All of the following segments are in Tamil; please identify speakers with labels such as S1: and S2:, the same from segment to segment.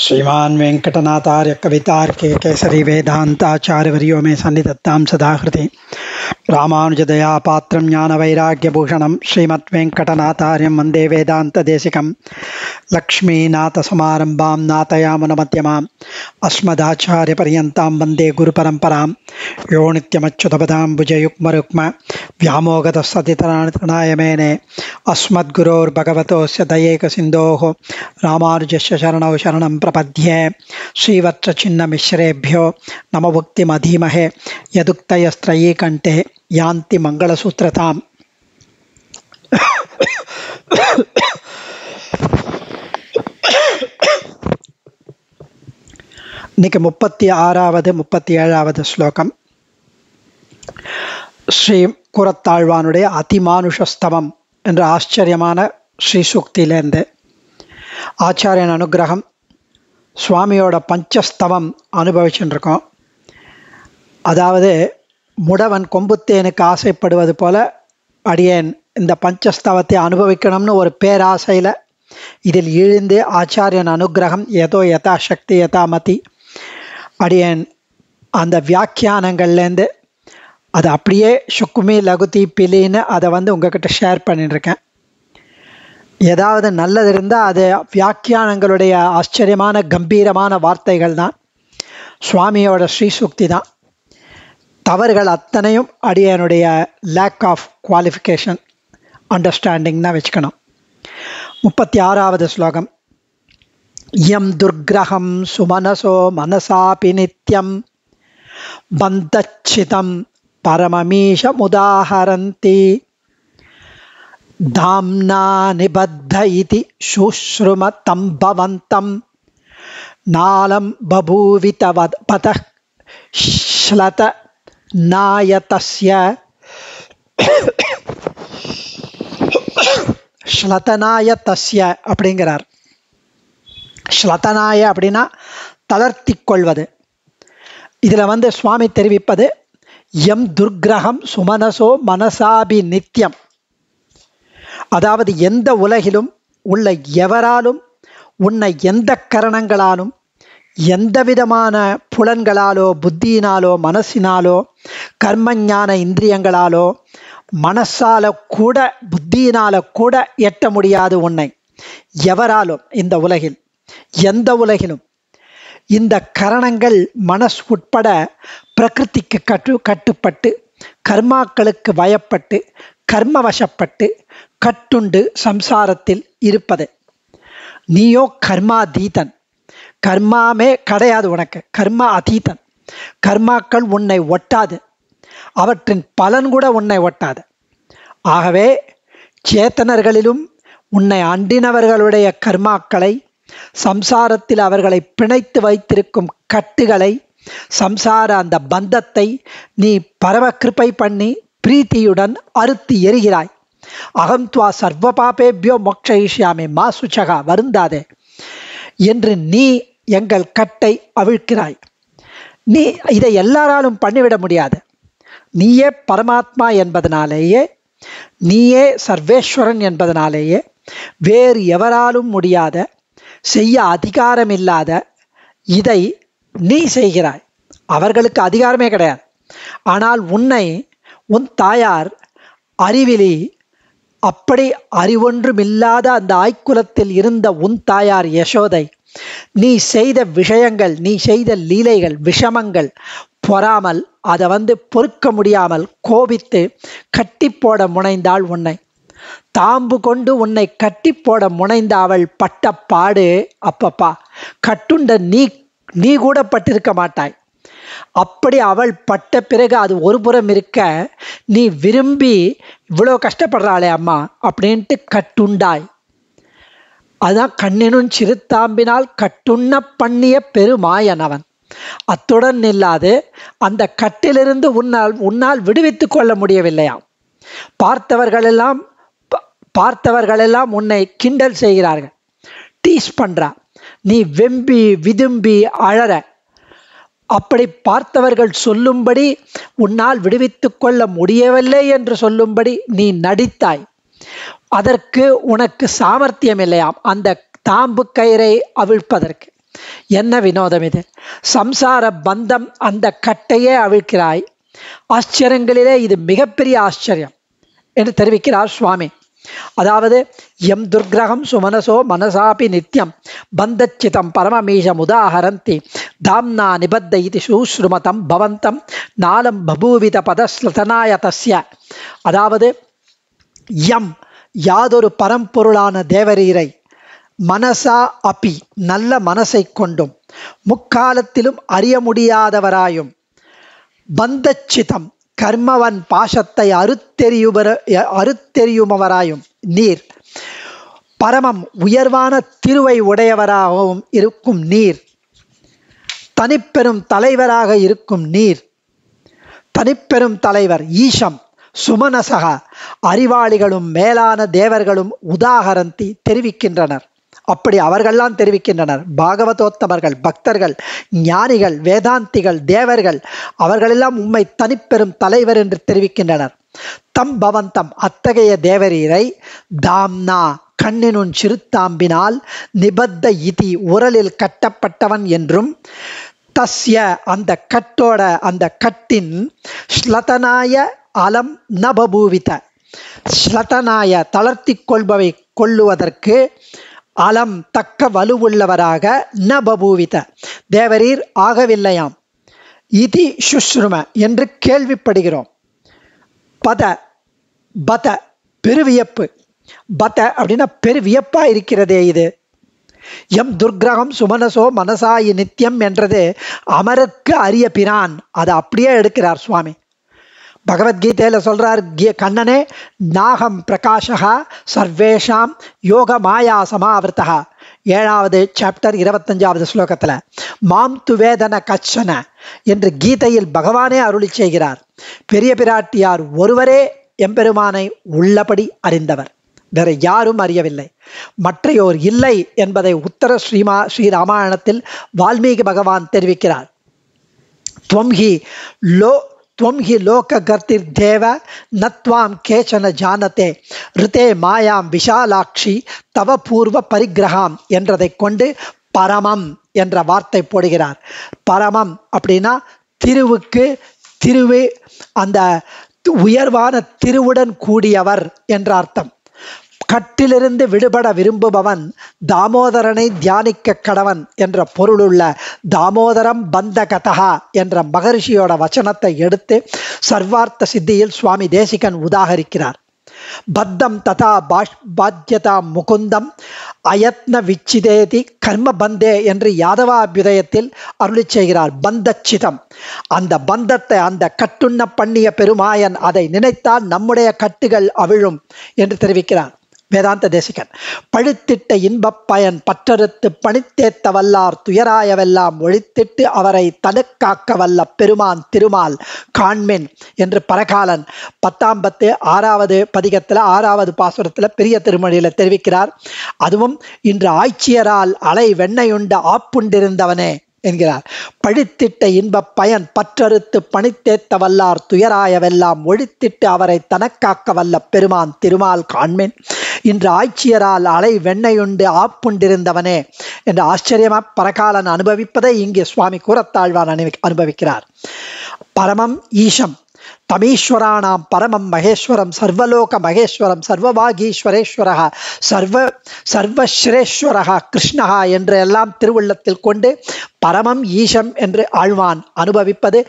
S1: श्रीमान वेंकटनाथार्य कवितार्के केसरी वेदांताचार्य वर्यो में दत्ता सदाकृति रामानुजदयापात्रं ज्ञानवैराग्यभूषणं श्रीमद्वेङ्कटनाथार्यं वन्दे वेदान्तदेशिकं लक्ष्मीनाथसमारम्भां मध्यमा अस्मदाचार्यपर्यता वंदे गुरुपरंपरा यो नित्यमच्युतपदां भुजयुग्मरुक्म व्यामोगतस्ततितराणतृणाय मेने दयेक सिंधो राज शरण शरण प्रपद्ये श्रीवत्सचिन्नमिश्रेभ्यो नमभुक्तिमधीमहे यदुक्तयस्त्रयीकण्ठे யாந்தி மங்களசூத்திரதாம் இன்னைக்கு முப்பத்தி ஆறாவது முப்பத்தி ஏழாவது ஸ்லோகம் ஸ்ரீ குரத்தாழ்வானுடைய அதிமானுஷஸ்தவம் என்ற ஆச்சரியமான ஸ்ரீ சுக்தியிலேருந்து ஆச்சாரியன் அனுகிரகம் சுவாமியோட பஞ்சஸ்தவம் அனுபவிச்சுருக்கோம் அதாவது முடவன் கொம்புத்தேனுக்கு ஆசைப்படுவது போல அடியேன் இந்த பஞ்சஸ்தவத்தை அனுபவிக்கணும்னு ஒரு பேராசையில் இதில் இழுந்து ஆச்சாரியன் அனுகிரகம் ஏதோ சக்தி யதா மதி அடியேன் அந்த வியாக்கியானங்கள்லேருந்து அது அப்படியே சுக்குமி லகுதி பிலின்னு அதை வந்து உங்ககிட்ட ஷேர் பண்ணிட்டுருக்கேன் ஏதாவது நல்லது இருந்தால் அது வியாக்கியானங்களுடைய ஆச்சரியமான கம்பீரமான வார்த்தைகள் தான் சுவாமியோட ஸ்ரீசுக்தி தான் தவறுகள் அத்தனையும் அடியனுடைய லேக் ஆஃப் குவாலிஃபிகேஷன் அண்டர்ஸ்டாண்டிங் தான் வச்சுக்கணும் முப்பத்தி ஆறாவது ஸ்லோகம் எம் துர்கிரகம் சுமனசோ மனசாபி நித்யம் பந்தச்சிதம் பரமமீஷமுதாஹரந்தி தாம்னா நிபத்த இது சுஷ்ரும தம் பவந்தம் நாலம் பத ஸ்லத नायतस्य ஸ்லதனாய தஸ்ய அப்படிங்கிறார் ஸ்லதனாய அப்படின்னா தளர்த்தி கொள்வது இதில் வந்து சுவாமி தெரிவிப்பது எம் துர்கிரகம் சுமனசோ மனசாபி நித்தியம் அதாவது எந்த உலகிலும் உள்ள எவராலும் உன்னை எந்த கரணங்களாலும் எந்த விதமான புலன்களாலோ புத்தியினாலோ மனசினாலோ கர்மஞான இந்திரியங்களாலோ மனசால கூட புத்தியினால கூட எட்ட முடியாது உன்னை எவராலும் இந்த உலகில் எந்த உலகிலும் இந்த கரணங்கள் மனசு உட்பட பிரகிருதிக்கு கட்டு கட்டுப்பட்டு கர்மாக்களுக்கு வயப்பட்டு வசப்பட்டு கட்டுண்டு சம்சாரத்தில் இருப்பது நீயோ கர்மாதீதன் கர்மாமே கிடையாது உனக்கு கர்மா அதீதன் கர்மாக்கள் உன்னை ஒட்டாது அவற்றின் பலன் கூட உன்னை ஒட்டாது ஆகவே சேத்தனர்களிலும் உன்னை அண்டினவர்களுடைய கர்மாக்களை சம்சாரத்தில் அவர்களை பிணைத்து வைத்திருக்கும் கட்டுகளை சம்சார அந்த பந்தத்தை நீ பரவ கிருப்பை பண்ணி பிரீத்தியுடன் அறுத்து எரிகிறாய் அகம் துவா சர்வ பாபேபியோ மோக்ஷயிஷ்யாமே மா சுச்சகா வருந்தாதே என்று நீ எங்கள் கட்டை அவிழ்க்கிறாய் நீ இதை எல்லாராலும் பண்ணிவிட முடியாது நீயே பரமாத்மா என்பதனாலேயே நீயே சர்வேஸ்வரன் என்பதனாலேயே வேறு எவராலும் முடியாத செய்ய அதிகாரம் இல்லாத இதை நீ செய்கிறாய் அவர்களுக்கு அதிகாரமே கிடையாது ஆனால் உன்னை உன் தாயார் அறிவிலி அப்படி அறிவொன்றுமில்லாத அந்த ஆய்குலத்தில் இருந்த உன் தாயார் யசோதை நீ செய்த விஷயங்கள் நீ செய்த லீலைகள் விஷமங்கள் பொறாமல் அதை வந்து பொறுக்க முடியாமல் கோபித்து கட்டி போட முனைந்தாள் உன்னை தாம்பு கொண்டு உன்னை கட்டி போட முனைந்த அவள் பட்ட பாடு அப்பப்பா கட்டுண்ட நீ நீ கூட பட்டிருக்க மாட்டாய் அப்படி அவள் பட்ட பிறகு அது ஒரு புறம் இருக்க நீ விரும்பி இவ்வளோ கஷ்டப்படுறாளே அம்மா அப்படின்ட்டு கட்டுண்டாய் அதான் கண்ணினும் சிறுத்தாம்பினால் கட்டுண்ண பண்ணிய பெருமாயன் அவன் அத்துடன் இல்லாது அந்த கட்டிலிருந்து உன்னால் உன்னால் விடுவித்து கொள்ள முடியவில்லையாம் பார்த்தவர்களெல்லாம் பார்த்தவர்களெல்லாம் உன்னை கிண்டல் செய்கிறார்கள் டீஸ் பண்ணுறா நீ வெம்பி விதும்பி அழற அப்படி பார்த்தவர்கள் சொல்லும்படி உன்னால் விடுவித்து கொள்ள முடியவில்லை என்று சொல்லும்படி நீ நடித்தாய் அதற்கு உனக்கு சாமர்த்தியம் இல்லையாம் அந்த தாம்பு கயிறை அவிழ்ப்பதற்கு என்ன வினோதம் இது சம்சார பந்தம் அந்த கட்டையே அவிழ்க்கிறாய் ஆச்சரியங்களிலே இது மிகப்பெரிய ஆச்சரியம் என்று தெரிவிக்கிறார் சுவாமி அதாவது எம் துர்கிரகம் சுமனசோ மனசாபி நித்யம் பந்தச்சிதம் பரமமீஷம் உதாகரந்தி தாம்னா நிபத்த இது சூஸ்ருமதம் பவந்தம் நாலம் பபூவித பதஸ்லதனாய தஸ்ய அதாவது எம் யாதொரு பரம்பொருளான தேவரீரை மனசா அப்பி நல்ல மனசை கொண்டும் முக்காலத்திலும் அறிய முடியாதவராயும் பந்தச்சிதம் கர்மவன் பாசத்தை அறுத்தெறியுபர அறுத்தெறியுமவராயும் நீர் பரமம் உயர்வான திருவை உடையவராகவும் இருக்கும் நீர் தனிப்பெரும் தலைவராக இருக்கும் நீர் தனிப்பெரும் தலைவர் ஈஷம் சுமனசக அறிவாளிகளும் மேலான தேவர்களும் உதாகரந்தி தெரிவிக்கின்றனர் அப்படி அவர்கள்லாம் தெரிவிக்கின்றனர் பாகவதோத்தமர்கள் பக்தர்கள் ஞானிகள் வேதாந்திகள் தேவர்கள் அவர்களெல்லாம் உம்மை தனிப்பெரும் தலைவர் என்று தெரிவிக்கின்றனர் தம் பவந்தம் அத்தகைய தேவரீரை தாம்னா கண்ணினுன் சிறுத்தாம்பினால் நிபத்த இதி உரலில் கட்டப்பட்டவன் என்றும் தஸ்ய அந்த கட்டோட அந்த கட்டின் ஸ்லதனாய அலம் நபபூவித ஸ்லதனாய தளர்த்தி கொள்பவை கொள்ளுவதற்கு அலம் தக்க வலுவுள்ளவராக ந பபூவித தேவரீர் ஆகவில்லையாம் இதி சுஷ்ரும என்று கேள்விப்படுகிறோம் பத பத பெருவியப்பு பத அப்படின்னா பெருவியப்பா இருக்கிறதே இது எம் துர்கிரகம் சுமனசோ மனசாயி நித்தியம் என்றது அமருக்கு அரிய பிரான் அதை அப்படியே எடுக்கிறார் சுவாமி பகவத்கீதையில் சொல்கிறார் கீ கண்ணனே நாகம் பிரகாஷகா சர்வேஷாம் யோக மாயா சமாவிர்த்தா ஏழாவது சாப்டர் இருபத்தஞ்சாவது ஸ்லோகத்தில் மாம் துவேதன கச்சன என்று கீதையில் பகவானே அருளி செய்கிறார் பெரிய பிராட்டியார் ஒருவரே எம்பெருமானை உள்ளபடி அறிந்தவர் வேற யாரும் அறியவில்லை மற்றையோர் இல்லை என்பதை உத்தர ஸ்ரீமா ஸ்ரீராமாயணத்தில் வால்மீகி பகவான் தெரிவிக்கிறார் துவம் ஹி லோ त्वं ஹி लोकगतिर्देव தேவ நத்வாம் கேச்சன ஜானதே ரிதே மாயாம் விஷாலாட்சி தவ பூர்வ பரிகிரகாம் என்றதை கொண்டு பரமம் என்ற வார்த்தை போடுகிறார் பரமம் அப்படின்னா திருவுக்கு திருவு அந்த உயர்வான திருவுடன் கூடியவர் என்ற அர்த்தம் கட்டிலிருந்து விடுபட விரும்புபவன் தாமோதரனை தியானிக்க கடவன் என்ற பொருளுள்ள தாமோதரம் பந்த கதகா என்ற மகரிஷியோட வச்சனத்தை எடுத்து சர்வார்த்த சித்தியில் சுவாமி தேசிகன் உதாகரிக்கிறார் பத்தம் ததா பாஷ் பாத்தியதா முகுந்தம் அயத்ன விச்சிதேதி கர்ம பந்தே என்று யாதவாபியுதயத்தில் அருளி செய்கிறார் பந்தச்சிதம் அந்த பந்தத்தை அந்த கட்டுண்ண பண்ணிய பெருமாயன் அதை நினைத்தால் நம்முடைய கட்டுகள் அவிழும் என்று தெரிவிக்கிறார் வேதாந்த தேசிகன் பழுத்திட்ட இன்பப் பயன் பற்றறுத்து பணித்தேத்த வல்லார் துயராயவெல்லாம் ஒழித்திட்டு அவரை தடுக்காக்க வல்ல பெருமான் திருமால் காண்மின் என்று பரகாலன் பத்தாம் பத்து ஆறாவது பதிகத்தில் ஆறாவது பாசுரத்தில் பெரிய திருமொழியில் தெரிவிக்கிறார் அதுவும் இன்று ஆட்சியரால் அலை வெண்ணையுண்ட ஆப்புண்டிருந்தவனே என்கிறார் பழித்திட்ட இன்பப் பயன் பற்றறுத்து பணித்தேத்த வல்லார் துயராயவெல்லாம் ஒழித்திட்டு அவரை தனக்காக்க வல்ல பெருமான் திருமால் காண்மேன் இன்று ஆட்சியரால் அலை வெண்ணையுண்டு ஆப்புண்டிருந்தவனே என்று ஆச்சரியமா பரகாலன் அனுபவிப்பதை இங்கே சுவாமி கூறத்தாழ்வான் அனு அனுபவிக்கிறார் பரமம் ஈஷம் தமீஸ்வராணாம் பரமம் மகேஸ்வரம் சர்வலோக மகேஸ்வரம் சர்வவாகீஸ்வரேஸ்வரகா சர்வ சர்வஸ்ரேஸ்வரகா கிருஷ்ணா என்று எல்லாம் திருவுள்ளத்தில் கொண்டு பரமம் ஈஷம் என்று ஆழ்வான் அனுபவிப்பது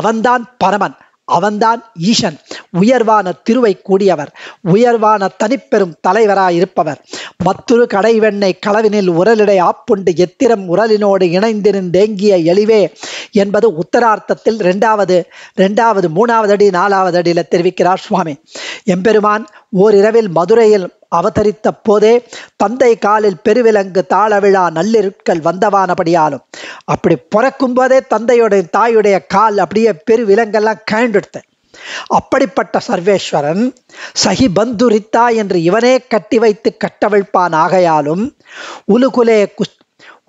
S1: அவன்தான் பரமன் அவன்தான் ஈசன் உயர்வான திருவை கூடியவர் உயர்வான தனிப்பெரும் தலைவராயிருப்பவர் மத்துரு கடைவெண்ணை களவினில் உரலிடை ஆப்புண்டு எத்திரம் உரலினோடு இணைந்திருந்தேங்கிய எளிவே என்பது உத்தரார்த்தத்தில் ரெண்டாவது ரெண்டாவது மூணாவது அடி நாலாவது அடியில் தெரிவிக்கிறார் சுவாமி எம்பெருமான் ஓரிரவில் மதுரையில் அவதரித்த போதே தந்தை காலில் பெருவிலங்கு தாளவிழா நள்ளிருட்கள் வந்தவானபடியாலும் அப்படி பிறக்கும் போதே தந்தையுடைய தாயுடைய கால் அப்படியே பெருவிலங்கெல்லாம் கேண்டெடுத்த அப்படிப்பட்ட சர்வேஸ்வரன் சகி பந்துரித்தா என்று இவனே கட்டி வைத்து கட்டவிழ்ப்பான் ஆகையாலும் உலுகுலே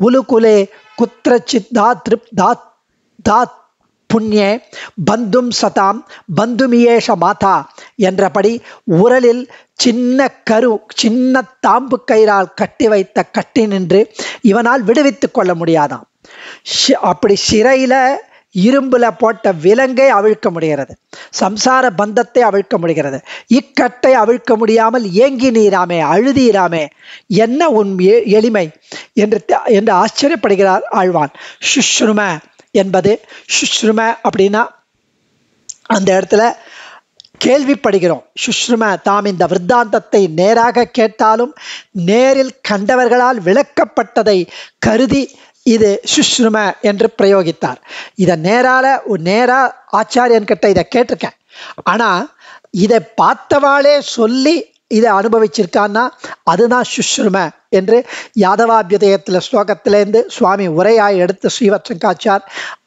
S1: உலுகுலே குத்திர சித்தா திருப் தா தா புண்ணியே பந்தும் சதாம் பந்துமியேஷ மாதா என்றபடி உரலில் சின்ன கரு சின்ன தாம்பு கயிறால் கட்டி வைத்த கட்டி நின்று இவனால் விடுவித்து கொள்ள முடியாதாம் அப்படி சிறையில் இரும்பில் போட்ட விலங்கை அவிழ்க்க முடிகிறது சம்சார பந்தத்தை அவிழ்க்க முடிகிறது இக்கட்டை அவிழ்க்க முடியாமல் ஏங்கி நீராமே அழுதீராமே என்ன உன் எளிமை என்று என்று ஆச்சரியப்படுகிறார் ஆழ்வான் சுஷ்ரும என்பது சுஷ்ரும அப்படின்னா அந்த இடத்துல கேள்விப்படுகிறோம் சுஷ்ரும தாம் இந்த விருத்தாந்தத்தை நேராக கேட்டாலும் நேரில் கண்டவர்களால் விளக்கப்பட்டதை கருதி இது சுஷ்ரும என்று பிரயோகித்தார் இதை நேரால நேரா ஆச்சாரியன்கிட்ட இதை கேட்டிருக்கேன் ஆனால் இதை பார்த்தவாளே சொல்லி இதை அனுபவிச்சிருக்கான்னா அதுதான் சுஷ்ரும என்று யாதவாபியதயத்தில் ஸ்லோகத்திலேருந்து சுவாமி உரையாய் எடுத்து ஸ்ரீவத்சங்காச்சார்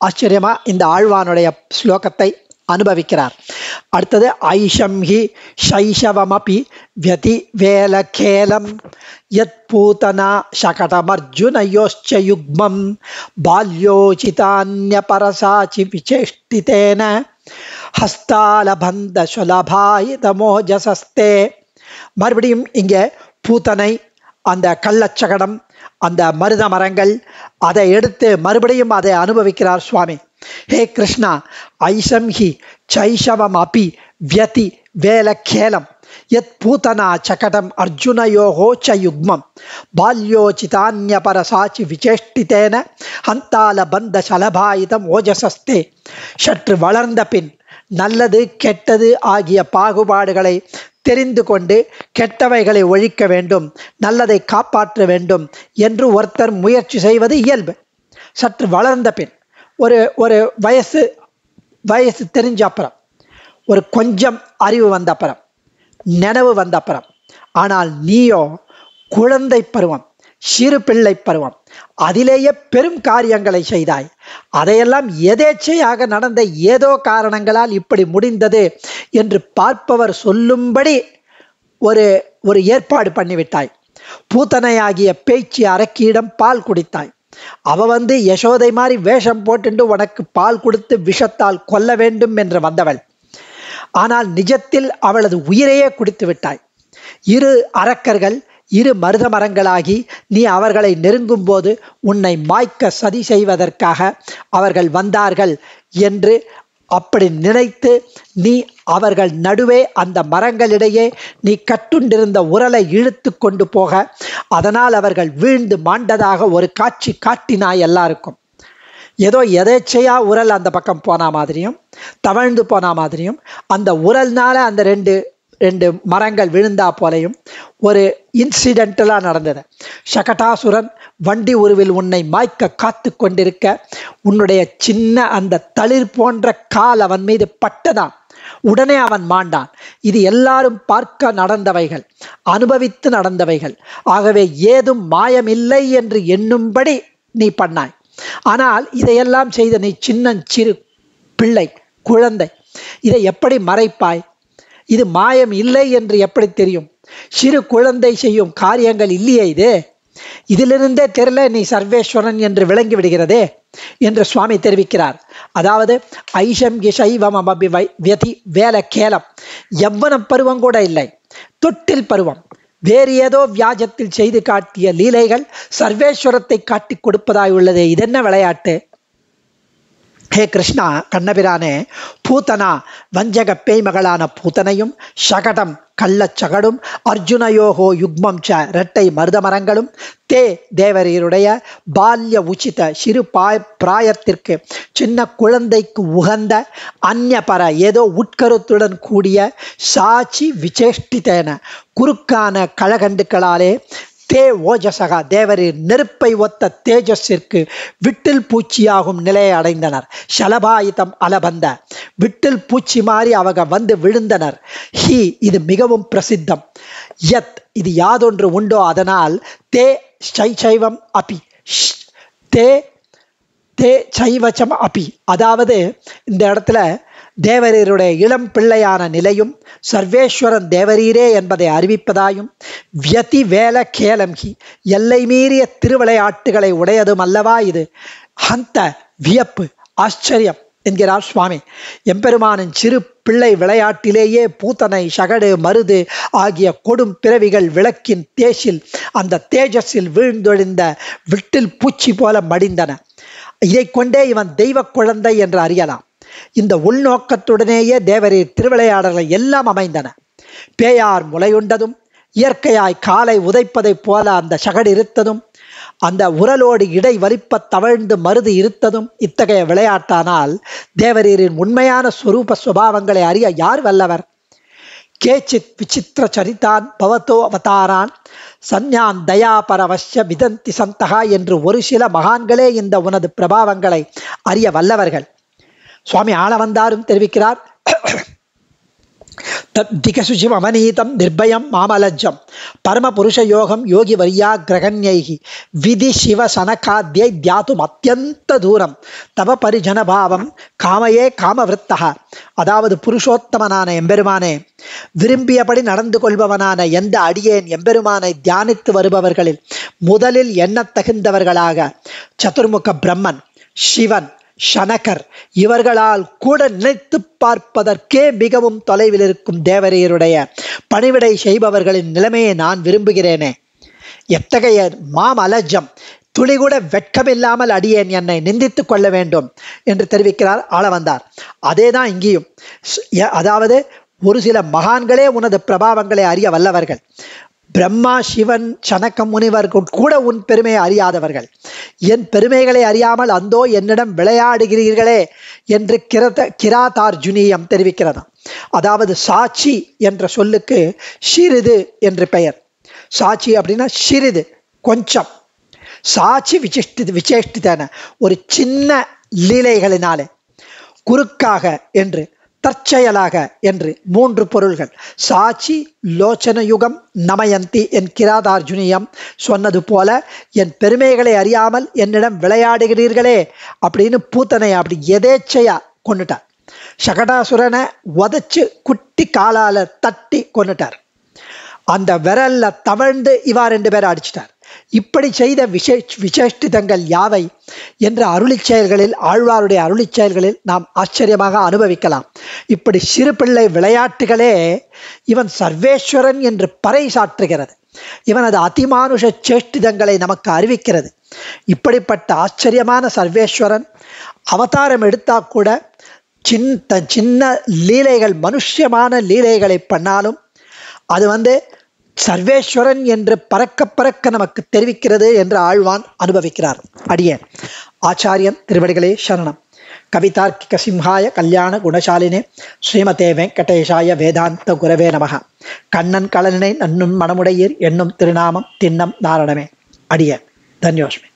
S1: ஆச்சரியமாக இந்த ஆழ்வானுடைய ஸ்லோகத்தை அனுபவிக்கிறார் அடுத்தது ஐஷம் ஹி சைஷவமபி வியதி வேல கேலம் யத் பூதனா சகடமர்ஜுனயோச்ச யுக்மம் பால்யோச்சிதான்ய பரசாச்சி விசேஷ்டிதேன ஹஸ்தாலபந்த சுலபாயுதமோஜசஸ்தே மறுபடியும் இங்கே பூத்தனை அந்த கள்ளச்சகடம் அந்த மருத மரங்கள் அதை எடுத்து மறுபடியும் அதை அனுபவிக்கிறார் சுவாமி ஹே கிருஷ்ணா ஐஷம் ஹி சைஷவம் அபி வியதி வேல கேலம் எத் பூதனா சகடம் அர்ஜுனயோகோ ச யுக்மம் பால்யோச்சிதான்யபரசாச்சி விசேஷ்டிதேன ஹந்தால பந்த சலபாயுதம் ஓஜசஸ்தே சற்று வளர்ந்த பின் நல்லது கெட்டது ஆகிய பாகுபாடுகளை தெரிந்து கொண்டு கெட்டவைகளை ஒழிக்க வேண்டும் நல்லதை காப்பாற்ற வேண்டும் என்று ஒருத்தர் முயற்சி செய்வது இயல்பு சற்று வளர்ந்த பின் ஒரு ஒரு வயசு வயசு தெரிஞ்ச அப்புறம் ஒரு கொஞ்சம் அறிவு வந்த அப்புறம் நினைவு வந்த அப்புறம் ஆனால் நீயோ குழந்தை பருவம் சிறு பிள்ளை பருவம் அதிலேயே பெரும் காரியங்களை செய்தாய் அதையெல்லாம் எதேச்சையாக நடந்த ஏதோ காரணங்களால் இப்படி முடிந்தது என்று பார்ப்பவர் சொல்லும்படி ஒரு ஒரு ஏற்பாடு பண்ணிவிட்டாய் பூத்தனையாகிய பேச்சு அரக்கியிடம் பால் குடித்தாய் அவ வந்து யசோதை மாதிரி வேஷம் போட்டுண்டு உனக்கு பால் கொடுத்து விஷத்தால் கொல்ல வேண்டும் என்று வந்தவள் ஆனால் நிஜத்தில் அவளது உயிரையே குடித்து விட்டாய் இரு அரக்கர்கள் இரு மருத மரங்களாகி நீ அவர்களை நெருங்கும்போது உன்னை மாய்க்க சதி செய்வதற்காக அவர்கள் வந்தார்கள் என்று அப்படி நினைத்து நீ அவர்கள் நடுவே அந்த மரங்களிடையே நீ கட்டுண்டிருந்த உரலை இழுத்து கொண்டு போக அதனால் அவர்கள் வீழ்ந்து மாண்டதாக ஒரு காட்சி காட்டினாய் எல்லாருக்கும் ஏதோ எதேச்சையா உரல் அந்த பக்கம் போன மாதிரியும் தவழ்ந்து போன மாதிரியும் அந்த உரல்னால அந்த ரெண்டு ரெண்டு மரங்கள் விழுந்தா போலையும் ஒரு இன்சிடென்டலாக நடந்தது சகடாசுரன் வண்டி உருவில் உன்னை மாய்க்க காத்து கொண்டிருக்க உன்னுடைய சின்ன அந்த தளிர் போன்ற கால் அவன் மீது பட்டதான் உடனே அவன் மாண்டான் இது எல்லாரும் பார்க்க நடந்தவைகள் அனுபவித்து நடந்தவைகள் ஆகவே ஏதும் மாயமில்லை என்று எண்ணும்படி நீ பண்ணாய் ஆனால் இதையெல்லாம் செய்த நீ சின்னஞ்சிறு பிள்ளை குழந்தை இதை எப்படி மறைப்பாய் இது மாயம் இல்லை என்று எப்படி தெரியும் சிறு குழந்தை செய்யும் காரியங்கள் இல்லையே இது இதிலிருந்தே தெரியல நீ சர்வேஸ்வரன் என்று விளங்கி விடுகிறதே என்று சுவாமி தெரிவிக்கிறார் அதாவது ஐஷம் கிஷைவம் அபி வியதி வேல கேலம் எவ்வன பருவம் கூட இல்லை தொட்டில் பருவம் வேறு ஏதோ வியாஜத்தில் செய்து காட்டிய லீலைகள் சர்வேஸ்வரத்தை காட்டி கொடுப்பதாய் உள்ளது இதென்ன விளையாட்டு ஹே கிருஷ்ணா கண்ணபிரானே பூத்தனா வஞ்சக பேய்மகளான பூத்தனையும் சகடம் கள்ளச்சகடும் அர்ஜுனயோகோ யுக்மம் ச இரட்டை மருதமரங்களும் தே தேவரீருடைய பால்ய உச்சித சிறு பாய் பிராயத்திற்கு சின்ன குழந்தைக்கு உகந்த அந்நபர ஏதோ உட்கருத்துடன் கூடிய சாட்சி விசேஷ்டித்தேன குறுக்கான களகண்டுக்களாலே தே ஓஜசகா தேவரின் நெருப்பை ஒத்த தேஜஸிற்கு விட்டில் பூச்சியாகும் நிலையை அடைந்தனர் ஷலபாயுதம் அலபந்த விட்டில் பூச்சி மாறி அவங்க வந்து விழுந்தனர் ஹி இது மிகவும் பிரசித்தம் யத் இது யாதொன்று உண்டோ அதனால் தே சைவம் அபி தே தே சைவச்சம் அபி அதாவது இந்த இடத்துல தேவரீருடைய இளம் பிள்ளையான நிலையும் சர்வேஸ்வரன் தேவரீரே என்பதை அறிவிப்பதாயும் வியதி வேல கேலம்கி எல்லை மீறிய திருவிளையாட்டுகளை உடையதும் அல்லவா இது ஹந்த வியப்பு ஆச்சரியம் என்கிறார் சுவாமி எம்பெருமானின் சிறு பிள்ளை விளையாட்டிலேயே பூத்தனை சகடு மருது ஆகிய கொடும் பிறவிகள் விளக்கின் தேசில் அந்த தேஜஸில் வீழ்ந்தொழிந்த விட்டில் பூச்சி போல மடிந்தன இதை கொண்டே இவன் தெய்வ குழந்தை என்று அறியலாம் இந்த உள்நோக்கத்துடனேயே தேவரீர் திருவிளையாடல்கள் எல்லாம் அமைந்தன பேயார் முளையுண்டதும் இயற்கையாய் காலை உதைப்பதைப் போல அந்த சகடு இருத்ததும் அந்த உரலோடு இடை வலிப்ப தவழ்ந்து மருது இருத்ததும் இத்தகைய விளையாட்டானால் தேவரீரின் உண்மையான சுரூப சுபாவங்களை அறிய யார் வல்லவர் கேச்சித் விசித்திர சரிதான் பவத்தோ அவதாரான் சந்யான் தயாபரவஷ விதந்தி சந்தகா என்று ஒரு சில மகான்களே இந்த உனது பிரபாவங்களை அறிய வல்லவர்கள் சுவாமி ஆள வந்தாலும் தெரிவிக்கிறார் திகசுஜிம் அவநீதம் நிர்பயம் மாமலஜம் பரம புருஷ யோகம் யோகி வரியா கிரகண்யைகி விதி சிவ சனகாத்தியை தியாத்தும் அத்தியந்த தூரம் தவ பாவம் காமையே காமவிருத்தகா அதாவது புருஷோத்தமனான எம்பெருமானே விரும்பியபடி நடந்து கொள்பவனான எந்த அடியேன் எம்பெருமானை தியானித்து வருபவர்களில் முதலில் எண்ணத் தகுந்தவர்களாக சதுர்முக பிரம்மன் சிவன் ஷனகர் இவர்களால் கூட நினைத்து பார்ப்பதற்கே மிகவும் தொலைவில் இருக்கும் தேவரையருடைய பணிவிடை செய்பவர்களின் நிலைமையை நான் விரும்புகிறேனே எத்தகைய மாமலஜம் துளி கூட வெட்கமில்லாமல் அடியேன் என்னை நிந்தித்துக் கொள்ள வேண்டும் என்று தெரிவிக்கிறார் ஆளவந்தார் அதே தான் இங்கேயும் அதாவது ஒரு சில மகான்களே உனது பிரபாவங்களை அறிய வல்லவர்கள் பிரம்மா சிவன் சனக்க முனிவர் கூட உன் பெருமையை அறியாதவர்கள் என் பெருமைகளை அறியாமல் அந்தோ என்னிடம் விளையாடுகிறீர்களே என்று கிரத கிராதார்ஜுனியம் தெரிவிக்கிறதாம் அதாவது சாட்சி என்ற சொல்லுக்கு சிறிது என்று பெயர் சாட்சி அப்படின்னா சிறிது கொஞ்சம் சாட்சி விசிஷ்டி விசேஷ்டிதான ஒரு சின்ன லீலைகளினாலே குறுக்காக என்று தற்செயலாக என்று மூன்று பொருள்கள் சாட்சி லோச்சன யுகம் நமயந்தி என் கிராதார்ஜுனியம் சொன்னது போல என் பெருமைகளை அறியாமல் என்னிடம் விளையாடுகிறீர்களே அப்படின்னு பூத்தனை அப்படி எதேச்சையா கொண்டுட்டார் சகடாசுரனை உதச்சு குட்டி காலால தட்டி கொண்டுட்டார் அந்த விரல்ல தவழ்ந்து இவா ரெண்டு பேரை அடிச்சிட்டார் இப்படி செய்த விசேஷ் விசேஷ்டிதங்கள் யாவை என்ற அருளிச் செயல்களில் ஆழ்வாருடைய அருளிச் செயல்களில் நாம் ஆச்சரியமாக அனுபவிக்கலாம் இப்படி சிறு பிள்ளை விளையாட்டுகளே இவன் சர்வேஸ்வரன் என்று பறை சாற்றுகிறது இவனது அதிமானுஷ சேஷ்டிதங்களை நமக்கு அறிவிக்கிறது இப்படிப்பட்ட ஆச்சரியமான சர்வேஸ்வரன் அவதாரம் எடுத்தா கூட சின்ன சின்ன லீலைகள் மனுஷ்யமான லீலைகளை பண்ணாலும் அது வந்து சர்வேஸ்வரன் என்று பறக்க பறக்க நமக்கு தெரிவிக்கிறது என்று ஆழ்வான் அனுபவிக்கிறார் அடியன் ஆச்சாரியன் திருவடிகளே சரணம் கவிதார்க்கிக சிம்ஹாய கல்யாண குணசாலினே ஸ்ரீமதே வெங்கடேஷாய வேதாந்த குரவே நமக கண்ணன் கலனினை நன்னும் மனமுடையீர் என்னும் திருநாமம் தின்னம் நாரணமே அடிய தன்யோஷ்மி